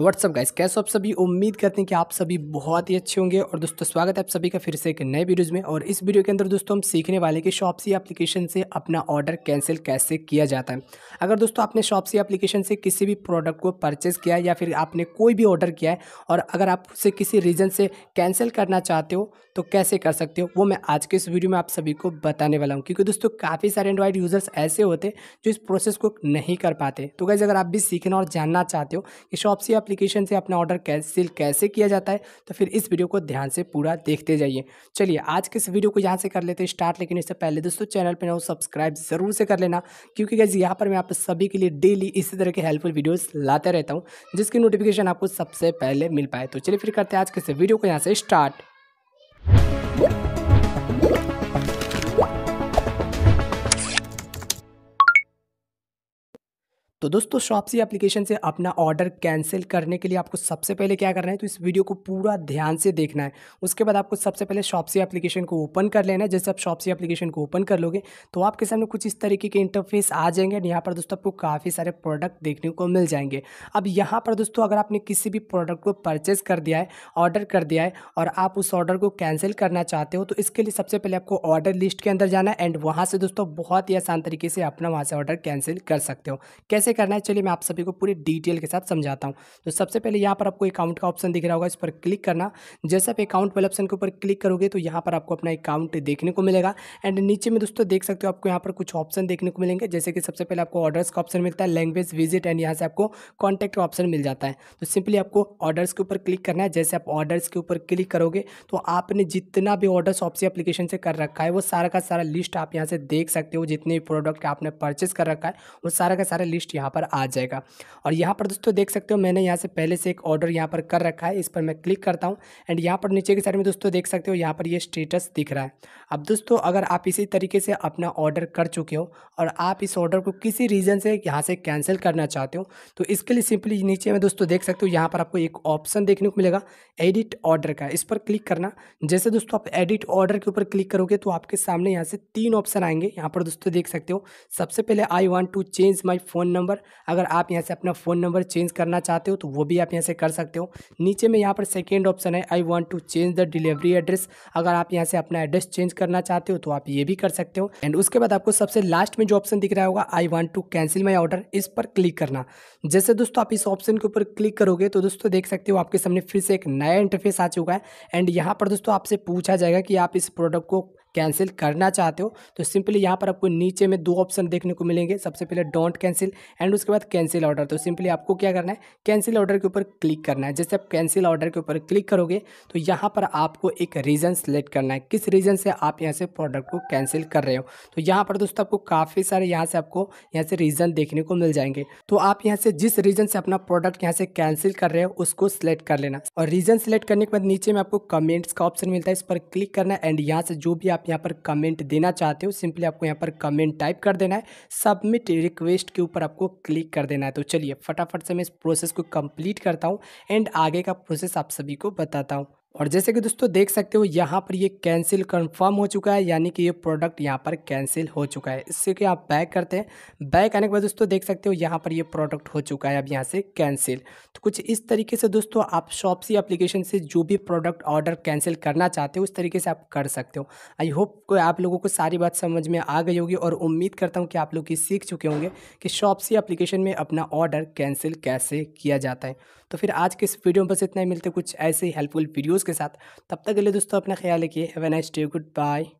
WhatsApp guys कैसे आप सभी उम्मीद करते हैं कि आप सभी बहुत ही अच्छे होंगे और दोस्तों स्वागत है आप सभी का फिर से एक नए वीडियोज़ में और इस वीडियो के अंदर दोस्तों हम सीखने वाले कि शॉपसी एप्लीकेशन से अपना ऑर्डर कैंसिल कैसे किया जाता है अगर दोस्तों आपने शॉपसी एप्लीकेशन से किसी भी प्रोडक्ट को परचेज किया है या फिर आपने कोई भी ऑर्डर किया है और अगर आप उसे किसी रीज़न से कैंसिल करना चाहते हो तो कैसे कर सकते हो वो मैं आज के इस वीडियो में आप सभी को बताने वाला हूँ क्योंकि दोस्तों काफ़ी सारे एंड्रॉयड यूज़र्स ऐसे होते जो इस प्रोसेस को नहीं कर पाते तो गैज़ अगर आप भी सीखना और जानना चाहते हो कि शॉपसी एप्लीकेशन से अपना ऑर्डर कैंसिल कैसे किया जाता है तो फिर इस वीडियो को ध्यान से पूरा देखते जाइए चलिए आज के इस वीडियो को यहाँ से कर लेते हैं स्टार्ट लेकिन इससे पहले दोस्तों चैनल पर ना सब्सक्राइब ज़रूर से कर लेना क्योंकि गैस यहाँ पर मैं आप सभी के लिए डेली इसी तरह के हेल्पफुल वीडियोज़ लाते रहता हूँ जिसकी नोटिफिकेशन आपको सबसे पहले मिल पाए तो चलिए फिर करते हैं आज के इस वीडियो को यहाँ से स्टार्ट तो दोस्तों शॉपसी एप्लीकेशन से अपना ऑर्डर कैंसिल करने के लिए आपको सबसे पहले क्या करना है तो इस वीडियो को पूरा ध्यान से देखना है उसके बाद आपको सबसे पहले शॉपसी एप्लीकेशन को ओपन कर लेना है जैसे आप शॉपसी एप्लीकेशन को ओपन कर लोगे तो आपके सामने कुछ इस तरीके के इंटरफेस आ जाएंगे एंड यहाँ पर दोस्तों आपको काफ़ी सारे प्रोडक्ट देखने को मिल जाएंगे अब यहाँ पर दोस्तों अगर आपने किसी भी प्रोडक्ट को परचेज कर दिया है ऑर्डर कर दिया है और आप उस ऑर्डर को कैंसिल करना चाहते हो तो इसके लिए सबसे पहले आपको ऑर्डर लिस्ट के अंदर जाना है एंड वहाँ से दोस्तों बहुत ही आसान तरीके से अपना वहाँ से ऑर्डर कैंसिल कर सकते हो कैसे कैसे करना है चलिए मैं आप सभी को पूरी डिटेल के साथ समझाता हूँ तो सबसे पहले यहाँ पर आपको अकाउंट का ऑप्शन दिख रहा होगा इस पर क्लिक करना जैसे आप अकाउंट वाले ऑप्शन के ऊपर क्लिक करोगे तो यहाँ पर आपको अपना अकाउंट देखने को मिलेगा एंड नीचे में दोस्तों देख सकते हो आपको यहाँ पर कुछ ऑप्शन देखने को मिलेंगे जैसे कि सबसे पहले आपको ऑर्डर्स का ऑप्शन मिलता है लैंग्वेज विजिट एंड यहाँ से आपको कॉन्टैक्ट ऑप्शन मिल जाता है तो सिंपली आपको ऑर्डर्स के ऊपर क्लिक करना है जैसे आप ऑर्डर्स के ऊपर क्लिक करोगे तो आपने जितना भी ऑर्डर ऑप्शन अप्लीकेशन से कर रखा है वो सारा का सारा लिस्ट आप यहाँ से देख सकते हो जितने भी प्रोडक्ट आपने परचेस कर रखा है वो सारा का सारा लिस्ट यहाँ पर आ जाएगा और यहाँ पर दोस्तों देख सकते हो मैंने यहाँ से पहले से एक ऑर्डर यहाँ पर कर रखा है इस पर मैं क्लिक करता हूँ एंड यहाँ पर नीचे की साइड में दोस्तों देख सकते हो यहाँ पर ये स्टेटस दिख रहा है अब दोस्तों अगर आप इसी तरीके से अपना ऑर्डर कर चुके हो और आप इस ऑर्डर को किसी रीज़न से यहाँ से कैंसिल करना चाहते हो तो इसके लिए सिंपली नीचे में दोस्तों देख सकते हो यहाँ पर आपको एक ऑप्शन देखने को मिलेगा एडिट ऑर्डर का इस पर क्लिक करना जैसे दोस्तों आप एडिट ऑर्डर के ऊपर क्लिक करोगे तो आपके सामने यहाँ से तीन ऑप्शन आएंगे यहाँ पर दोस्तों देख सकते हो सबसे पहले I want to change my phone number number अगर आप यहाँ से अपना फ़ोन नंबर चेंज करना चाहते हो तो वो भी आप यहाँ से कर सकते हो नीचे में यहाँ पर सेकेंड ऑप्शन है I want to change the delivery address अगर आप यहाँ से अपना एड्रेस चेंज करना चाहते हो तो आप ये भी कर सकते हो एंड उसके बाद आपको सबसे लास्ट में जो ऑप्शन दिख रहा होगा I want to cancel my order इस पर क्लिक करना जैसे दोस्तों आप इस ऑप्शन के ऊपर क्लिक करोगे तो दोस्तों देख सकते हो आपके सामने फिर से एक नया इंटरफेस आ चुका है एंड यहाँ पर दोस्तों आपसे पूछा जाएगा कि आप इस प्रोडक्ट को कैंसिल करना चाहते हो तो सिंपली यहाँ पर आपको नीचे में दो ऑप्शन देखने को मिलेंगे सबसे पहले डोंट कैंसिल एंड उसके बाद कैंसिल ऑर्डर तो सिंपली आपको क्या करना है कैंसिल ऑर्डर के ऊपर क्लिक करना है जैसे आप कैंसिल ऑर्डर के ऊपर क्लिक करोगे तो यहाँ पर आपको एक रीज़न सेलेक्ट करना है किस रीज़न से आप यहाँ से प्रोडक्ट को कैंसिल कर रहे हो तो यहाँ पर दोस्तों आपको काफ़ी सारे यहाँ से आपको यहाँ से रीज़न देखने को मिल जाएंगे तो आप यहाँ से जिस रीज़न से अपना प्रोडक्ट यहाँ से कैंसिल कर रहे हो उसको सिलेक्ट कर लेना और रीज़न सेलेक्ट करने के बाद नीचे में आपको कमेंट्स का ऑप्शन मिलता है इस पर क्लिक करना एंड यहाँ से जो भी आप यहाँ पर कमेंट देना चाहते हो सिंपली आपको यहाँ पर कमेंट टाइप कर देना है सबमिट रिक्वेस्ट के ऊपर आपको क्लिक कर देना है तो चलिए फटाफट से मैं इस प्रोसेस को कंप्लीट करता हूँ एंड आगे का प्रोसेस आप सभी को बताता हूँ और जैसे कि दोस्तों देख सकते हो यहाँ पर ये कैंसिल कंफर्म हो चुका है यानी कि ये प्रोडक्ट यहाँ पर कैंसिल हो चुका है इससे कि आप बैक करते हैं बैक आने के बाद दोस्तों देख सकते हो यहाँ पर ये प्रोडक्ट हो चुका है अब यहाँ से कैंसिल तो कुछ इस तरीके से दोस्तों आप शॉपसी एप्लीकेशन से जो भी प्रोडक्ट ऑर्डर कैंसिल करना चाहते हो उस तरीके से आप कर सकते हो आई होप आप लोगों को सारी बात समझ में आ गई होगी और उम्मीद करता हूँ कि आप लोग ये सीख चुके होंगे कि शॉपसी एप्लीकेशन में अपना ऑर्डर कैंसिल कैसे किया जाता है तो फिर आज के इस वीडियो में बस इतना ही मिलते कुछ ऐसे हेल्पफुल वीडियोज़ के साथ तब तक के लिए दोस्तों अपना ख्याल रखिए have a nice day good bye